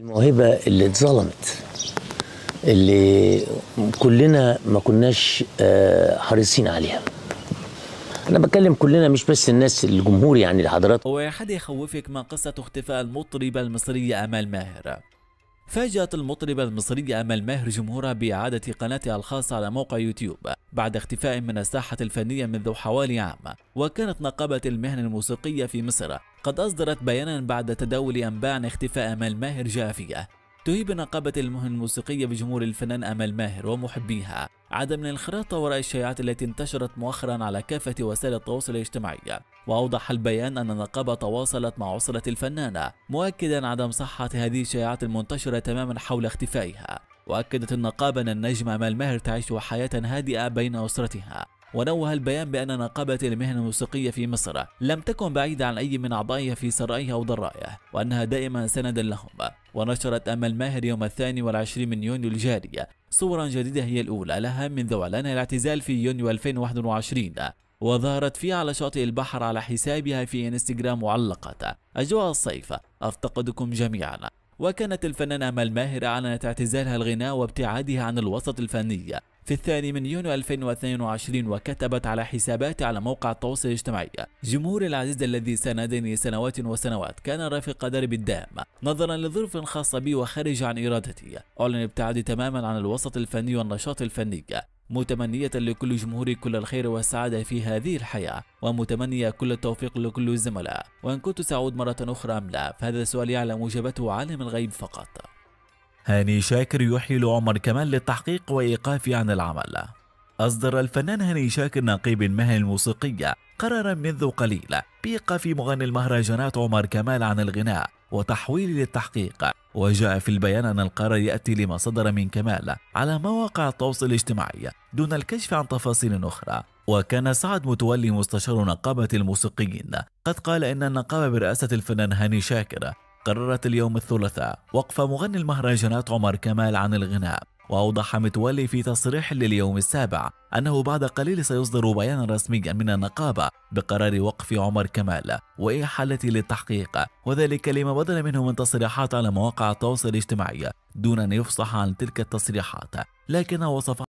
الموهبة اللي اتظلمت اللي كلنا ما كناش آه، حريصين عليها انا بتكلم كلنا مش بس الناس الجمهور يعني الحضرات هو يا حد يخوفك من قصة اختفاء المطربة المصرية امال ماهر فاجأت المطربة المصرية أمل ماهر جمهورها بإعادة قناتها الخاصة على موقع يوتيوب بعد اختفاء من الساحة الفنية منذ حوالي عام وكانت نقابة المهن الموسيقية في مصر قد أصدرت بيانا بعد تداول أنباء عن اختفاء أمل ماهر جافية تهيب نقابة المهن الموسيقية بجمهور الفنان أمل ماهر ومحبيها عدم من الخراطة وراء الشائعات التي انتشرت مؤخرا على كافة وسائل التواصل الاجتماعي وأوضح البيان أن النقابة تواصلت مع أسرة الفنانة مؤكدا عدم صحة هذه الشائعات المنتشرة تماما حول اختفائها وأكدت النقابة أن النجمة أمال ماهر تعيش حياة هادئة بين أسرتها ونوه البيان بأن نقابة المهن الموسيقية في مصر لم تكن بعيدة عن أي من أعضائها في سرائها أو ضرائها وأنها دائما سندا لهم ونشرت أمل ماهر يوم الثاني والعشرين من يونيو الجارية صورا جديدة هي الأولى لها منذ إعلانها الاعتزال في يونيو 2021 وظهرت فيها على شاطئ البحر على حسابها في انستغرام معلقة أجواء الصيف أفتقدكم جميعا وكانت الفنانة أمل ماهر أعلنت اعتزالها الغناء وابتعادها عن الوسط الفني في الثاني من يونيو 2022 وكتبت على حساباتي على موقع التواصل الاجتماعي جمهوري العزيز الذي ساندني سنوات وسنوات كان رفيق دربي الدام نظرا لظروف خاصة بي وخارج عن إرادتي أعلن ابتعادي تماما عن الوسط الفني والنشاط الفني متمنية لكل جمهوري كل الخير والسعادة في هذه الحياة ومتمنية كل التوفيق لكل الزملاء وإن كنت سأعود مرة أخرى أم لا فهذا السؤال يعلم إجابته عالم الغيب فقط هاني شاكر يحيل عمر كمال للتحقيق وإيقافه عن العمل أصدر الفنان هاني شاكر نقيب المهن الموسيقية قرارا منذ قليل بإيقاف مغني المهرجانات عمر كمال عن الغناء وتحويله للتحقيق وجاء في البيان أن القرار يأتي لما صدر من كمال على مواقع التواصل الاجتماعي دون الكشف عن تفاصيل أخرى وكان سعد متولي مستشار نقابة الموسيقيين قد قال إن النقابة برئاسة الفنان هاني شاكر قررت اليوم الثلاثاء وقف مغني المهرجانات عمر كمال عن الغناء وأوضح متولي في تصريح لليوم السابع أنه بعد قليل سيصدر بيانا رسميا من النقابة بقرار وقف عمر كمال وإحالته للتحقيق وذلك لما بدل منه من تصريحات على مواقع التواصل الاجتماعي دون أن يفصح عن تلك التصريحات لكن وصف